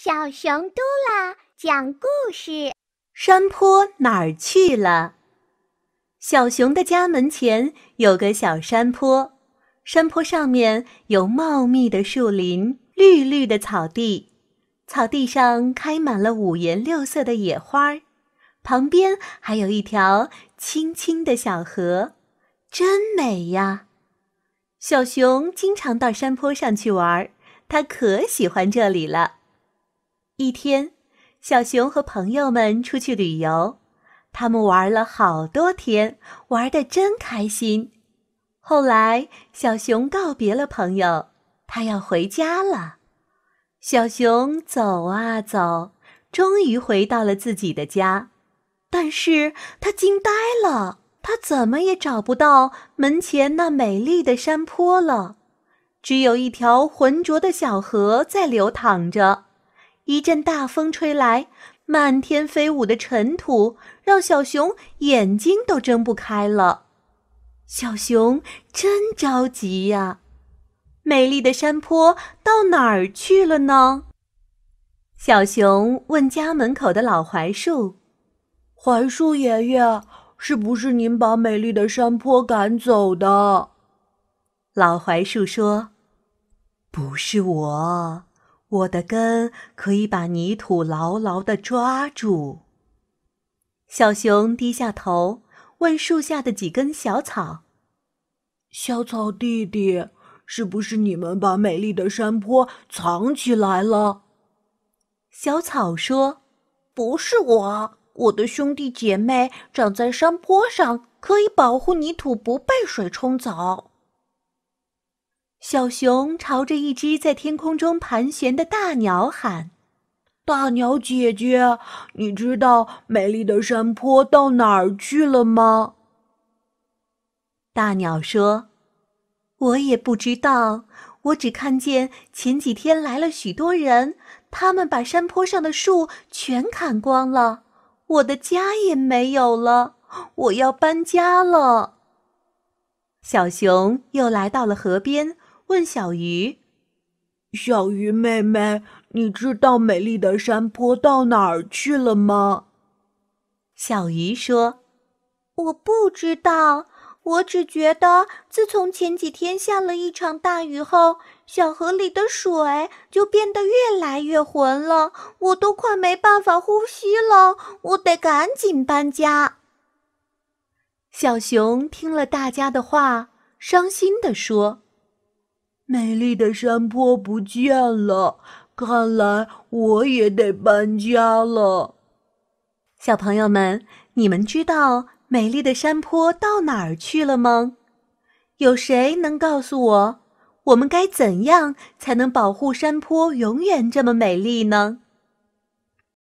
小熊嘟啦讲故事：山坡哪儿去了？小熊的家门前有个小山坡，山坡上面有茂密的树林，绿绿的草地，草地上开满了五颜六色的野花，旁边还有一条清清的小河，真美呀！小熊经常到山坡上去玩，它可喜欢这里了。一天，小熊和朋友们出去旅游，他们玩了好多天，玩的真开心。后来，小熊告别了朋友，他要回家了。小熊走啊走，终于回到了自己的家，但是他惊呆了，他怎么也找不到门前那美丽的山坡了，只有一条浑浊的小河在流淌着。一阵大风吹来，漫天飞舞的尘土让小熊眼睛都睁不开了。小熊真着急呀！美丽的山坡到哪儿去了呢？小熊问家门口的老槐树：“槐树爷爷，是不是您把美丽的山坡赶走的？”老槐树说：“不是我。”我的根可以把泥土牢牢地抓住。小熊低下头问树下的几根小草：“小草弟弟，是不是你们把美丽的山坡藏起来了？”小草说：“不是我，我的兄弟姐妹长在山坡上，可以保护泥土不被水冲走。”小熊朝着一只在天空中盘旋的大鸟喊：“大鸟姐姐，你知道美丽的山坡到哪儿去了吗？”大鸟说：“我也不知道，我只看见前几天来了许多人，他们把山坡上的树全砍光了，我的家也没有了，我要搬家了。”小熊又来到了河边。问小鱼：“小鱼妹妹，你知道美丽的山坡到哪儿去了吗？”小鱼说：“我不知道，我只觉得自从前几天下了一场大雨后，小河里的水就变得越来越浑了，我都快没办法呼吸了，我得赶紧搬家。”小熊听了大家的话，伤心地说。美丽的山坡不见了，看来我也得搬家了。小朋友们，你们知道美丽的山坡到哪儿去了吗？有谁能告诉我，我们该怎样才能保护山坡永远这么美丽呢？